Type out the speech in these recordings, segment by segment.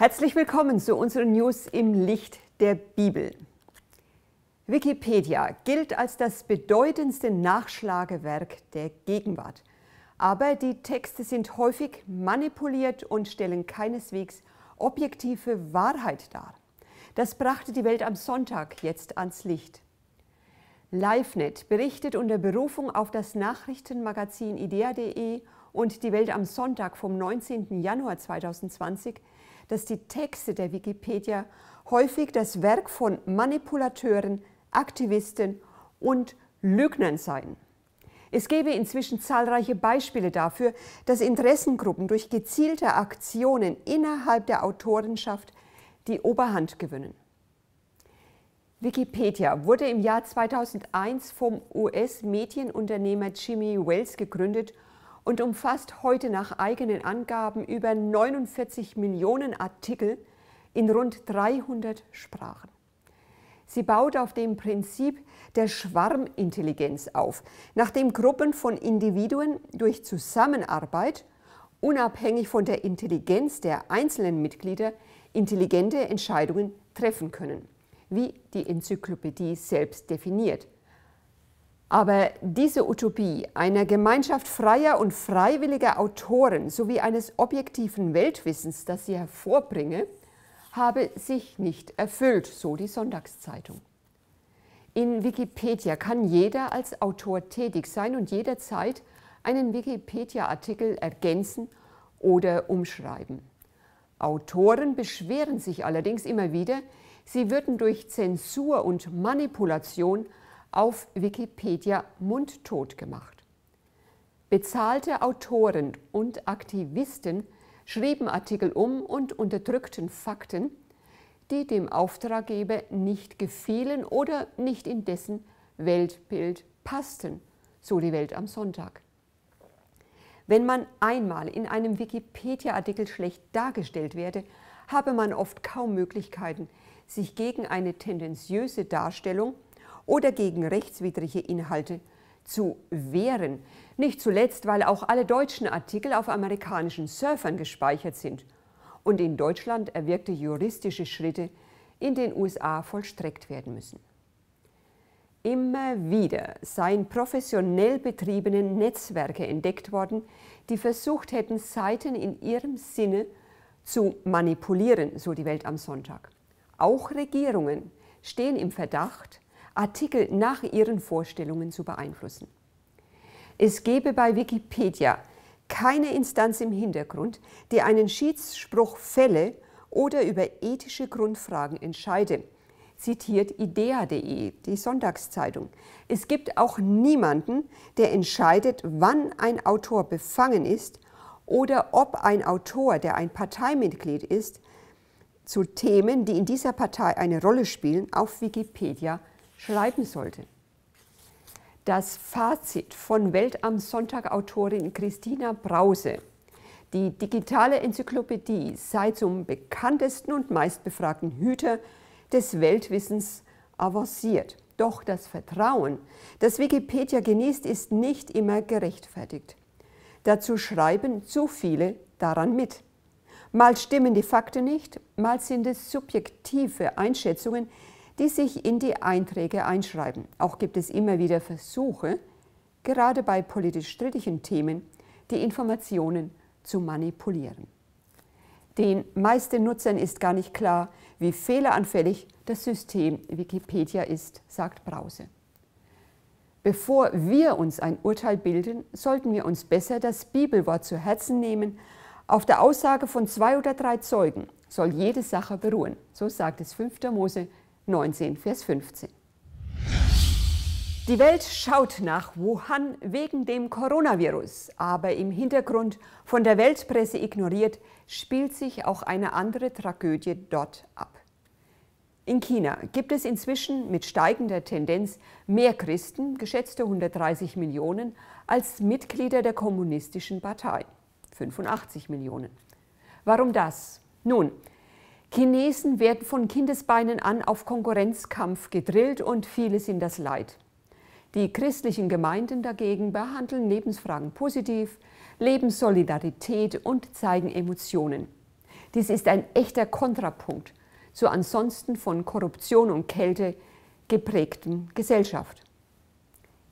Herzlich willkommen zu unseren News im Licht der Bibel. Wikipedia gilt als das bedeutendste Nachschlagewerk der Gegenwart. Aber die Texte sind häufig manipuliert und stellen keineswegs objektive Wahrheit dar. Das brachte die Welt am Sonntag jetzt ans Licht. LiveNet berichtet unter Berufung auf das Nachrichtenmagazin idea.de und die Welt am Sonntag vom 19. Januar 2020, dass die Texte der Wikipedia häufig das Werk von Manipulateuren, Aktivisten und Lügnern seien. Es gäbe inzwischen zahlreiche Beispiele dafür, dass Interessengruppen durch gezielte Aktionen innerhalb der Autorenschaft die Oberhand gewinnen. Wikipedia wurde im Jahr 2001 vom US-Medienunternehmer Jimmy Wells gegründet – und umfasst heute nach eigenen Angaben über 49 Millionen Artikel in rund 300 Sprachen. Sie baut auf dem Prinzip der Schwarmintelligenz auf, nachdem Gruppen von Individuen durch Zusammenarbeit, unabhängig von der Intelligenz der einzelnen Mitglieder, intelligente Entscheidungen treffen können, wie die Enzyklopädie selbst definiert. Aber diese Utopie einer Gemeinschaft freier und freiwilliger Autoren sowie eines objektiven Weltwissens, das sie hervorbringe, habe sich nicht erfüllt, so die Sonntagszeitung. In Wikipedia kann jeder als Autor tätig sein und jederzeit einen Wikipedia-Artikel ergänzen oder umschreiben. Autoren beschweren sich allerdings immer wieder, sie würden durch Zensur und Manipulation auf Wikipedia mundtot gemacht. Bezahlte Autoren und Aktivisten schrieben Artikel um und unterdrückten Fakten, die dem Auftraggeber nicht gefielen oder nicht in dessen Weltbild passten, so die Welt am Sonntag. Wenn man einmal in einem Wikipedia-Artikel schlecht dargestellt werde, habe man oft kaum Möglichkeiten, sich gegen eine tendenziöse Darstellung oder gegen rechtswidrige Inhalte zu wehren. Nicht zuletzt, weil auch alle deutschen Artikel auf amerikanischen Surfern gespeichert sind. Und in Deutschland erwirkte juristische Schritte in den USA vollstreckt werden müssen. Immer wieder seien professionell betriebene Netzwerke entdeckt worden, die versucht hätten, Seiten in ihrem Sinne zu manipulieren, so die Welt am Sonntag. Auch Regierungen stehen im Verdacht, Artikel nach ihren Vorstellungen zu beeinflussen. Es gebe bei Wikipedia keine Instanz im Hintergrund, die einen Schiedsspruch fälle oder über ethische Grundfragen entscheide, zitiert idea.de, die Sonntagszeitung. Es gibt auch niemanden, der entscheidet, wann ein Autor befangen ist oder ob ein Autor, der ein Parteimitglied ist, zu Themen, die in dieser Partei eine Rolle spielen, auf Wikipedia schreiben sollte. Das Fazit von Welt am Sonntag Autorin Christina Brause. Die digitale Enzyklopädie sei zum bekanntesten und meistbefragten Hüter des Weltwissens avanciert. Doch das Vertrauen, das Wikipedia genießt, ist nicht immer gerechtfertigt. Dazu schreiben zu viele daran mit. Mal stimmen die Fakten nicht, mal sind es subjektive Einschätzungen, die sich in die Einträge einschreiben. Auch gibt es immer wieder Versuche, gerade bei politisch strittigen Themen, die Informationen zu manipulieren. Den meisten Nutzern ist gar nicht klar, wie fehleranfällig das System Wikipedia ist, sagt Brause. Bevor wir uns ein Urteil bilden, sollten wir uns besser das Bibelwort zu Herzen nehmen. Auf der Aussage von zwei oder drei Zeugen soll jede Sache beruhen. So sagt es 5. Mose 19, Vers 15. Die Welt schaut nach Wuhan wegen dem Coronavirus, aber im Hintergrund, von der Weltpresse ignoriert, spielt sich auch eine andere Tragödie dort ab. In China gibt es inzwischen mit steigender Tendenz mehr Christen, geschätzte 130 Millionen, als Mitglieder der kommunistischen Partei, 85 Millionen. Warum das? Nun, Chinesen werden von Kindesbeinen an auf Konkurrenzkampf gedrillt und viele sind das leid. Die christlichen Gemeinden dagegen behandeln Lebensfragen positiv, leben Solidarität und zeigen Emotionen. Dies ist ein echter Kontrapunkt zur ansonsten von Korruption und Kälte geprägten Gesellschaft.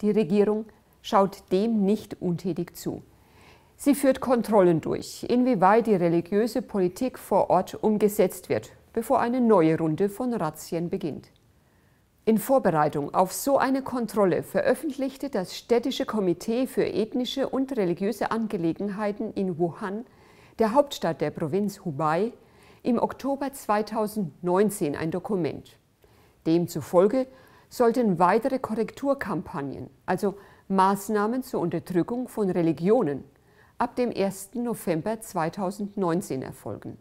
Die Regierung schaut dem nicht untätig zu. Sie führt Kontrollen durch, inwieweit die religiöse Politik vor Ort umgesetzt wird, bevor eine neue Runde von Razzien beginnt. In Vorbereitung auf so eine Kontrolle veröffentlichte das Städtische Komitee für ethnische und religiöse Angelegenheiten in Wuhan, der Hauptstadt der Provinz Hubei, im Oktober 2019 ein Dokument. Demzufolge sollten weitere Korrekturkampagnen, also Maßnahmen zur Unterdrückung von Religionen ab dem 1. November 2019 erfolgen.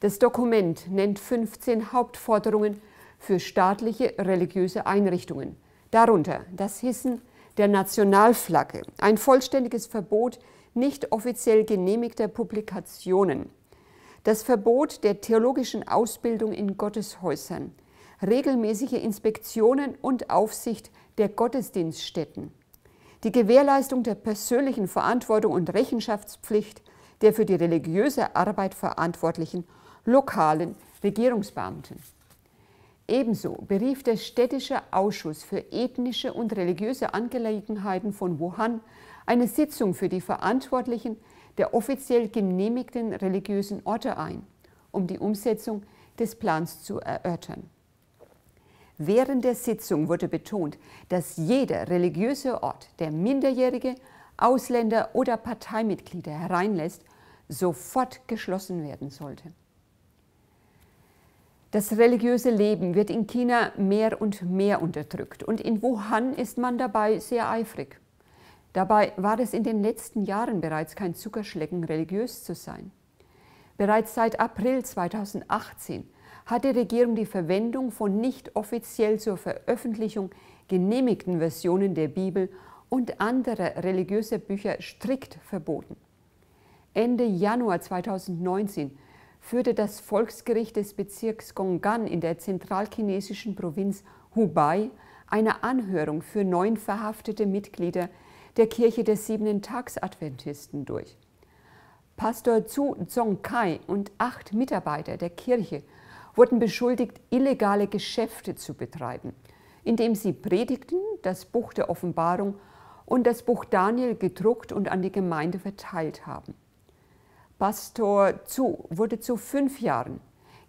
Das Dokument nennt 15 Hauptforderungen für staatliche religiöse Einrichtungen, darunter das Hissen der Nationalflagge, ein vollständiges Verbot nicht offiziell genehmigter Publikationen, das Verbot der theologischen Ausbildung in Gotteshäusern, regelmäßige Inspektionen und Aufsicht der Gottesdienststätten, die Gewährleistung der persönlichen Verantwortung und Rechenschaftspflicht der für die religiöse Arbeit verantwortlichen lokalen Regierungsbeamten. Ebenso berief der städtische Ausschuss für ethnische und religiöse Angelegenheiten von Wuhan eine Sitzung für die Verantwortlichen der offiziell genehmigten religiösen Orte ein, um die Umsetzung des Plans zu erörtern. Während der Sitzung wurde betont, dass jeder religiöse Ort, der Minderjährige, Ausländer oder Parteimitglieder hereinlässt, sofort geschlossen werden sollte. Das religiöse Leben wird in China mehr und mehr unterdrückt und in Wuhan ist man dabei sehr eifrig. Dabei war es in den letzten Jahren bereits kein Zuckerschlecken, religiös zu sein. Bereits seit April 2018 hat die Regierung die Verwendung von nicht offiziell zur Veröffentlichung genehmigten Versionen der Bibel und anderer religiöser Bücher strikt verboten. Ende Januar 2019 führte das Volksgericht des Bezirks Gongan in der zentralchinesischen Provinz Hubei eine Anhörung für neun verhaftete Mitglieder der Kirche der Siebenen Tagsadventisten durch. Pastor Zhu Zhongkai und acht Mitarbeiter der Kirche wurden beschuldigt, illegale Geschäfte zu betreiben, indem sie predigten, das Buch der Offenbarung und das Buch Daniel gedruckt und an die Gemeinde verteilt haben. Pastor Zu wurde zu fünf Jahren,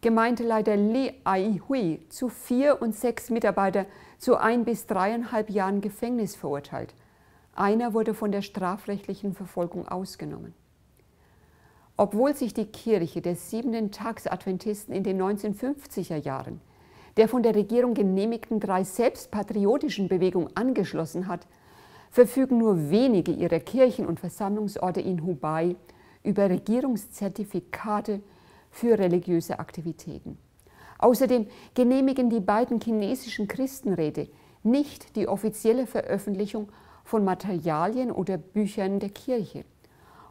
Gemeindeleiter Li Ai-Hui zu vier und sechs Mitarbeiter zu ein bis dreieinhalb Jahren Gefängnis verurteilt. Einer wurde von der strafrechtlichen Verfolgung ausgenommen. Obwohl sich die Kirche der siebenden Tags-Adventisten in den 1950er Jahren der von der Regierung genehmigten drei selbstpatriotischen Bewegung angeschlossen hat, verfügen nur wenige ihrer Kirchen und Versammlungsorte in Hubei über Regierungszertifikate für religiöse Aktivitäten. Außerdem genehmigen die beiden chinesischen Christenräte nicht die offizielle Veröffentlichung von Materialien oder Büchern der Kirche.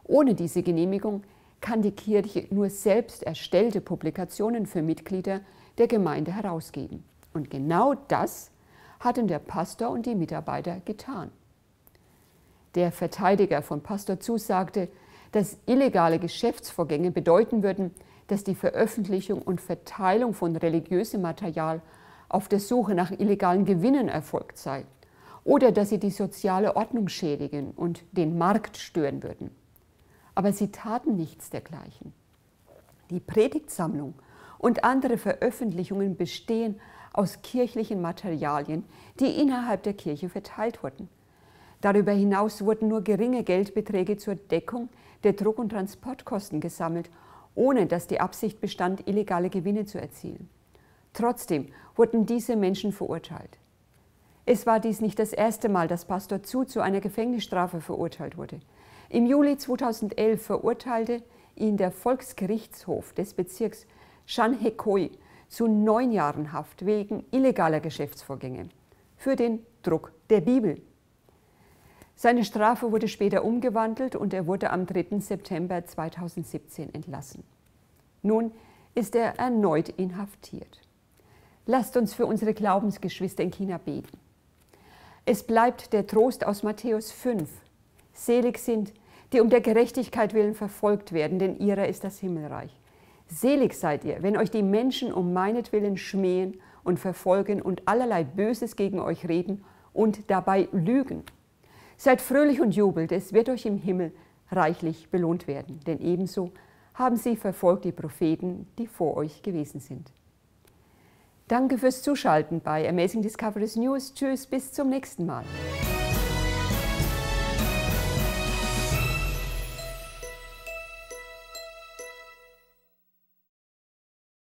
Ohne diese Genehmigung kann die Kirche nur selbst erstellte Publikationen für Mitglieder der Gemeinde herausgeben. Und genau das hatten der Pastor und die Mitarbeiter getan. Der Verteidiger von Pastor Zu sagte, dass illegale Geschäftsvorgänge bedeuten würden, dass die Veröffentlichung und Verteilung von religiösem Material auf der Suche nach illegalen Gewinnen erfolgt sei oder dass sie die soziale Ordnung schädigen und den Markt stören würden aber sie taten nichts dergleichen. Die Predigtsammlung und andere Veröffentlichungen bestehen aus kirchlichen Materialien, die innerhalb der Kirche verteilt wurden. Darüber hinaus wurden nur geringe Geldbeträge zur Deckung der Druck- und Transportkosten gesammelt, ohne dass die Absicht bestand, illegale Gewinne zu erzielen. Trotzdem wurden diese Menschen verurteilt. Es war dies nicht das erste Mal, dass Pastor Zu zu einer Gefängnisstrafe verurteilt wurde. Im Juli 2011 verurteilte ihn der Volksgerichtshof des Bezirks Shanhekoi zu neun Jahren Haft wegen illegaler Geschäftsvorgänge für den Druck der Bibel. Seine Strafe wurde später umgewandelt und er wurde am 3. September 2017 entlassen. Nun ist er erneut inhaftiert. Lasst uns für unsere Glaubensgeschwister in China beten. Es bleibt der Trost aus Matthäus 5. Selig sind, die, die um der Gerechtigkeit willen verfolgt werden, denn ihrer ist das Himmelreich. Selig seid ihr, wenn euch die Menschen um meinetwillen schmähen und verfolgen und allerlei Böses gegen euch reden und dabei lügen. Seid fröhlich und jubelt, es wird euch im Himmel reichlich belohnt werden, denn ebenso haben sie verfolgt die Propheten, die vor euch gewesen sind. Danke fürs Zuschalten bei Amazing Discoveries News. Tschüss, bis zum nächsten Mal.